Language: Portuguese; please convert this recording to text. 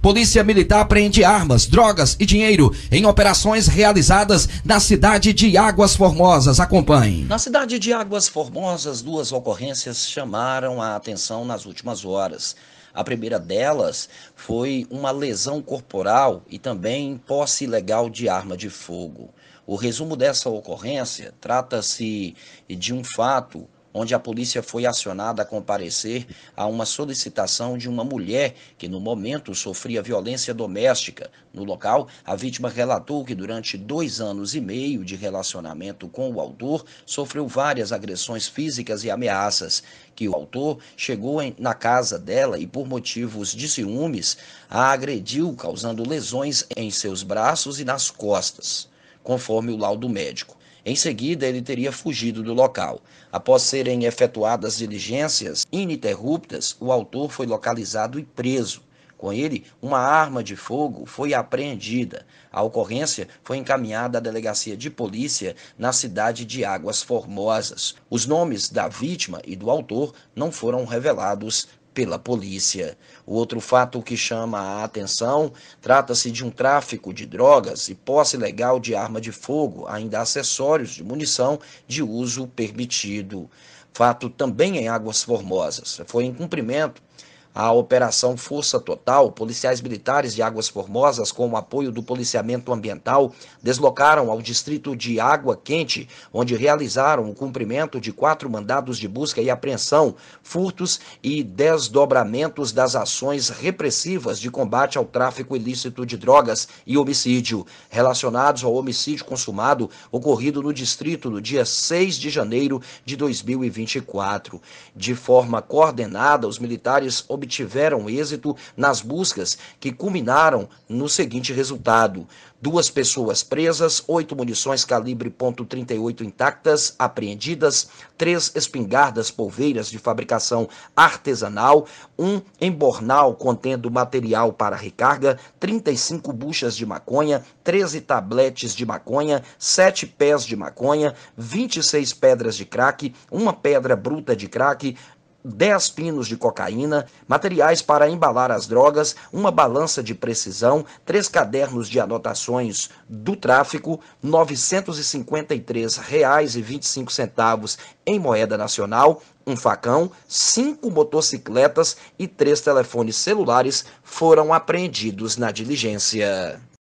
Polícia Militar apreende armas, drogas e dinheiro em operações realizadas na cidade de Águas Formosas. Acompanhe. Na cidade de Águas Formosas, duas ocorrências chamaram a atenção nas últimas horas. A primeira delas foi uma lesão corporal e também posse ilegal de arma de fogo. O resumo dessa ocorrência trata-se de um fato onde a polícia foi acionada a comparecer a uma solicitação de uma mulher que, no momento, sofria violência doméstica. No local, a vítima relatou que, durante dois anos e meio de relacionamento com o autor, sofreu várias agressões físicas e ameaças. Que o autor chegou em, na casa dela e, por motivos de ciúmes, a agrediu, causando lesões em seus braços e nas costas, conforme o laudo médico. Em seguida, ele teria fugido do local. Após serem efetuadas diligências ininterruptas, o autor foi localizado e preso. Com ele, uma arma de fogo foi apreendida. A ocorrência foi encaminhada à delegacia de polícia na cidade de Águas Formosas. Os nomes da vítima e do autor não foram revelados pela polícia. O outro fato que chama a atenção trata-se de um tráfico de drogas e posse legal de arma de fogo, ainda acessórios de munição de uso permitido. Fato também em Águas Formosas. Foi em cumprimento a Operação Força Total, policiais militares de Águas Formosas, com o apoio do policiamento ambiental, deslocaram ao distrito de Água Quente, onde realizaram o cumprimento de quatro mandados de busca e apreensão, furtos e desdobramentos das ações repressivas de combate ao tráfico ilícito de drogas e homicídio, relacionados ao homicídio consumado ocorrido no distrito no dia 6 de janeiro de 2024. De forma coordenada, os militares obtiveram obtiveram êxito nas buscas, que culminaram no seguinte resultado: duas pessoas presas, oito munições calibre .38 intactas apreendidas, três espingardas polveiras de fabricação artesanal, um embornal contendo material para recarga, 35 buchas de maconha, 13 tabletes de maconha, sete pés de maconha, 26 pedras de crack, uma pedra bruta de crack, 10 pinos de cocaína, materiais para embalar as drogas, uma balança de precisão, três cadernos de anotações do tráfico, R$ 953,25 em moeda nacional, um facão, cinco motocicletas e três telefones celulares foram apreendidos na diligência.